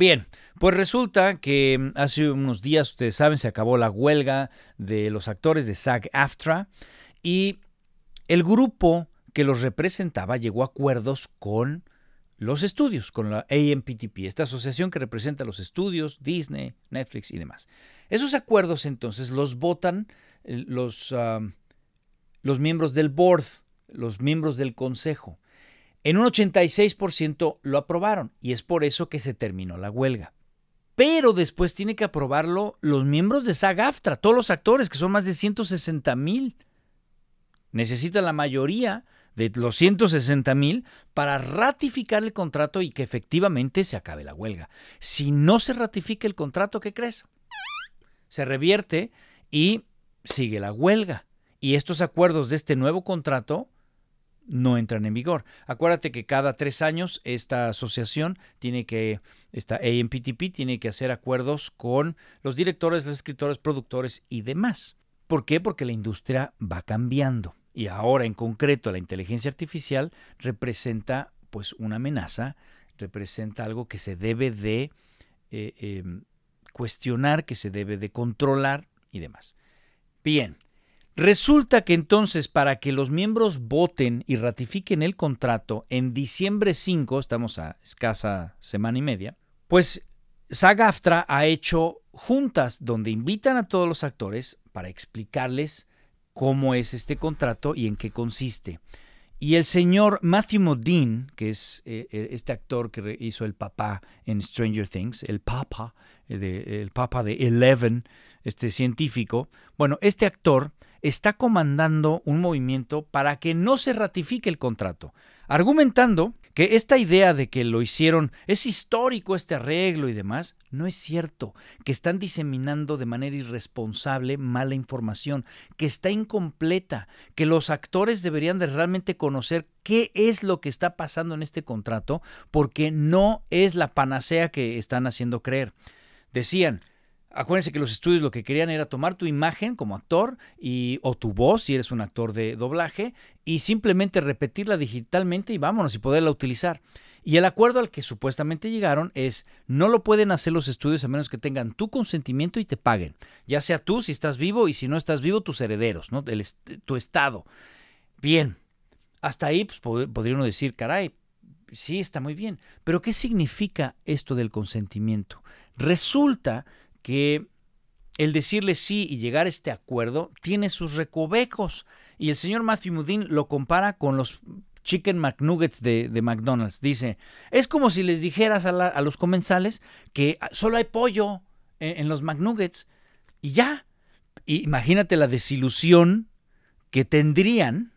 Bien, pues resulta que hace unos días, ustedes saben, se acabó la huelga de los actores de SAG-AFTRA y el grupo que los representaba llegó a acuerdos con los estudios, con la AMPTP, esta asociación que representa los estudios, Disney, Netflix y demás. Esos acuerdos entonces los votan eh, los, ah, los miembros del board, los miembros del consejo. En un 86% lo aprobaron y es por eso que se terminó la huelga. Pero después tiene que aprobarlo los miembros de SAG-AFTRA, todos los actores, que son más de 160 mil. Necesita la mayoría de los 160 mil para ratificar el contrato y que efectivamente se acabe la huelga. Si no se ratifica el contrato, ¿qué crees? Se revierte y sigue la huelga. Y estos acuerdos de este nuevo contrato no entran en vigor. Acuérdate que cada tres años esta asociación tiene que, esta AMPTP tiene que hacer acuerdos con los directores, los escritores, productores y demás. ¿Por qué? Porque la industria va cambiando y ahora en concreto la inteligencia artificial representa pues una amenaza, representa algo que se debe de eh, em, cuestionar, que se debe de controlar y demás. Bien, Resulta que entonces para que los miembros voten y ratifiquen el contrato en diciembre 5, estamos a escasa semana y media, pues Sagaftra ha hecho juntas donde invitan a todos los actores para explicarles cómo es este contrato y en qué consiste. Y el señor Matthew Modine, que es eh, eh, este actor que hizo el papá en Stranger Things, el papá, eh, de, el papá de Eleven, este científico, bueno, este actor está comandando un movimiento para que no se ratifique el contrato, argumentando que esta idea de que lo hicieron es histórico este arreglo y demás, no es cierto, que están diseminando de manera irresponsable mala información, que está incompleta, que los actores deberían de realmente conocer qué es lo que está pasando en este contrato, porque no es la panacea que están haciendo creer. Decían, Acuérdense que los estudios lo que querían era tomar tu imagen como actor y, o tu voz si eres un actor de doblaje y simplemente repetirla digitalmente y vámonos y poderla utilizar. Y el acuerdo al que supuestamente llegaron es no lo pueden hacer los estudios a menos que tengan tu consentimiento y te paguen, ya sea tú si estás vivo y si no estás vivo tus herederos, ¿no? tu estado. Bien, hasta ahí pues, podría uno decir, caray, sí está muy bien, pero ¿qué significa esto del consentimiento? Resulta que el decirle sí y llegar a este acuerdo tiene sus recovecos. Y el señor Matthew Mudin lo compara con los Chicken McNuggets de, de McDonald's. Dice, es como si les dijeras a, los comensales que solo hay pollo en, los McNuggets y ya. imagínate la desilusión que tendrían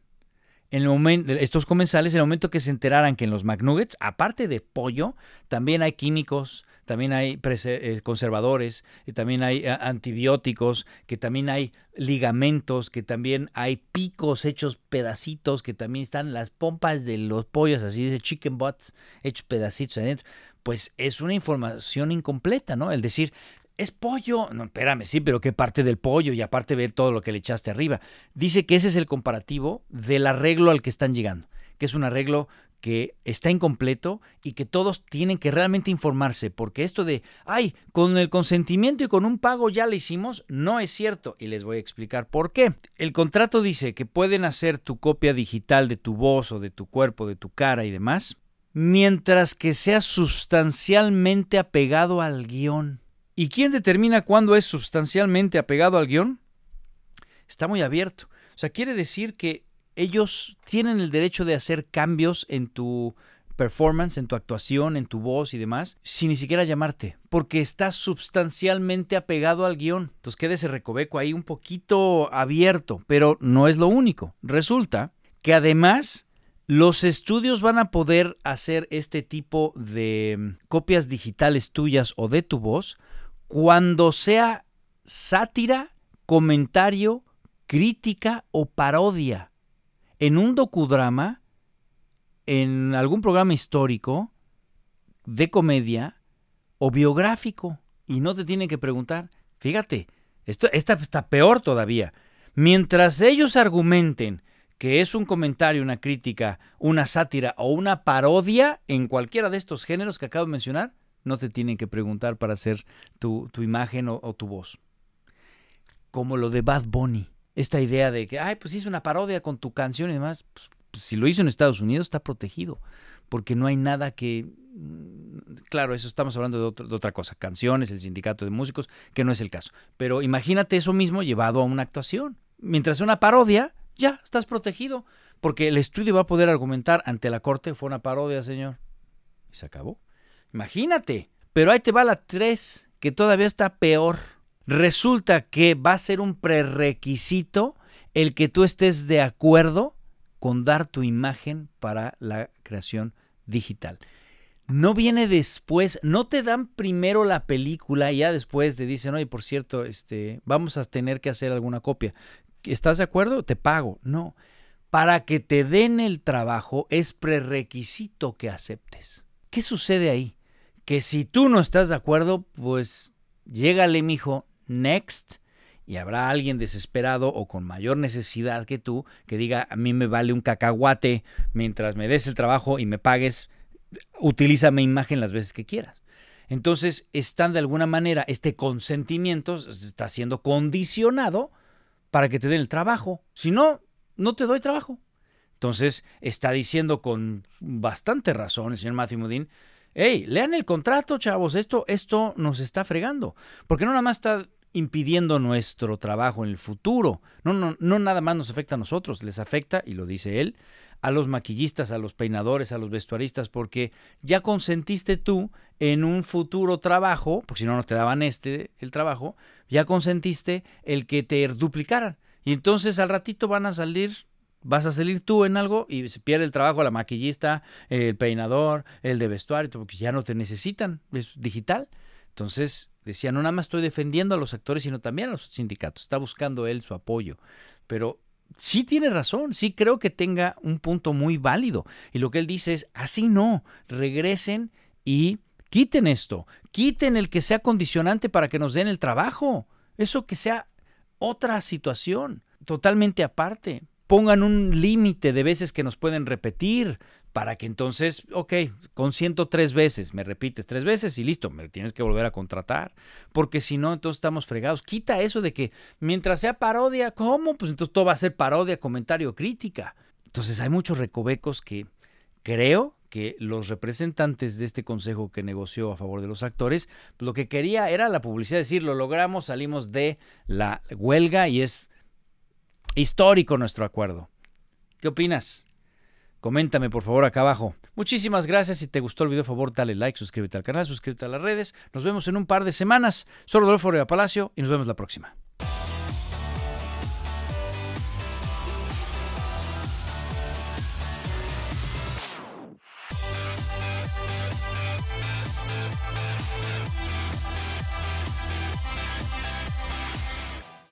en el momento, estos comensales en el momento que se enteraran que en los McNuggets, aparte de pollo, también hay químicos, también hay eh, conservadores, y también hay eh, antibióticos, que también hay ligamentos, que también hay picos hechos pedacitos, que también están las pompas de los pollos, así dice chicken butts, hechos pedacitos adentro. Pues es una información incompleta, ¿no? El decir, es pollo. No, espérame, sí, pero qué parte del pollo y aparte ver todo lo que le echaste arriba. Dice que ese es el comparativo del arreglo al que están llegando, que es un arreglo que está incompleto y que todos tienen que realmente informarse, porque esto de, ay, con el consentimiento y con un pago ya lo hicimos, no es cierto. Y les voy a explicar por qué. El contrato dice que pueden hacer tu copia digital de tu voz o de tu cuerpo, de tu cara y demás, mientras que sea sustancialmente apegado al guión. ¿Y quién determina cuándo es sustancialmente apegado al guión? Está muy abierto. O sea, quiere decir que ellos tienen el derecho de hacer cambios en tu performance, en tu actuación, en tu voz y demás, sin ni siquiera llamarte, porque estás sustancialmente apegado al guión. Entonces queda ese recoveco ahí un poquito abierto, pero no es lo único. Resulta que además los estudios van a poder hacer este tipo de mm, copias digitales tuyas o de tu voz cuando sea sátira, comentario, crítica o parodia en un docudrama, en algún programa histórico, de comedia o biográfico. Y no te tienen que preguntar. Fíjate, esto, esta está peor todavía. Mientras ellos argumenten que es un comentario, una crítica, una sátira o una parodia en cualquiera de estos géneros que acabo de mencionar, no te tienen que preguntar para hacer tu, imagen o, o tu voz. Como lo de Bad Bunny esta idea de que, ay, pues hice una parodia con tu canción y demás, pues, pues, si lo hizo en Estados Unidos está protegido, porque no hay nada que... Mm, claro, eso estamos hablando de, otra cosa, canciones, el sindicato de músicos, que no es el caso. Pero imagínate eso mismo llevado a una actuación. Mientras una parodia, ya estás protegido, porque el estudio va a poder argumentar ante la corte, fue una parodia, señor. Y se acabó. Imagínate. Pero ahí te va la 3, que todavía está peor resulta que va a ser un prerequisito el que tú estés de acuerdo con dar tu imagen para la creación digital. No viene después, no te dan primero la película y ya después te dicen, oye, por cierto, este, vamos a tener que hacer alguna copia. ¿Estás de acuerdo? Te pago. No. Para que te den el trabajo es prerequisito que aceptes. ¿Qué sucede ahí? Que si tú no estás de acuerdo, pues llégale, mijo, next, y habrá alguien desesperado o con mayor necesidad que tú que diga, a mí me vale un cacahuate mientras me des el trabajo y me pagues, utiliza mi imagen las veces que quieras. Entonces, están de alguna manera, este consentimiento está siendo condicionado para que te den el trabajo. Si no, no te doy trabajo. Entonces, está diciendo con bastante razón el señor Matthew Modine hey, lean el contrato, chavos, esto, esto nos está fregando. Porque no nada más está impidiendo nuestro trabajo en el futuro. No, no, no nada más nos afecta a nosotros, les afecta, y lo dice él, a los maquillistas, a los peinadores, a los vestuaristas, porque ya consentiste tú en un futuro trabajo, porque si no, no te daban este, el trabajo, ya consentiste el que te duplicaran. Y entonces al ratito van a salir Vas a salir tú en algo y se pierde el trabajo la maquillista, el peinador, el de vestuario, porque ya no te necesitan, es digital. Entonces, decía, no nada más estoy defendiendo a los actores, sino también a los sindicatos. Está buscando él su apoyo. Pero sí tiene razón, sí creo que tenga un punto muy válido. Y lo que él dice es, así no, regresen y quiten esto, quiten el que sea condicionante para que nos den el trabajo. Eso que sea otra situación, totalmente aparte pongan un límite de veces que nos pueden repetir para que entonces, ok, con tres veces, me repites tres veces y listo, me tienes que volver a contratar, porque si no, entonces estamos fregados. Quita eso de que mientras sea parodia, ¿cómo? Pues entonces todo va a ser parodia, comentario, crítica. Entonces hay muchos recovecos que creo que los representantes de este consejo que negoció a favor de los actores, lo que quería era la publicidad, decir, lo logramos, salimos de la huelga y es Histórico nuestro acuerdo. ¿Qué opinas? Coméntame por favor acá abajo. Muchísimas gracias. Si te gustó el video, por favor, dale like, suscríbete al canal, suscríbete a las redes. Nos vemos en un par de semanas. Soy Rodolfo Rivera Palacio y nos vemos la próxima.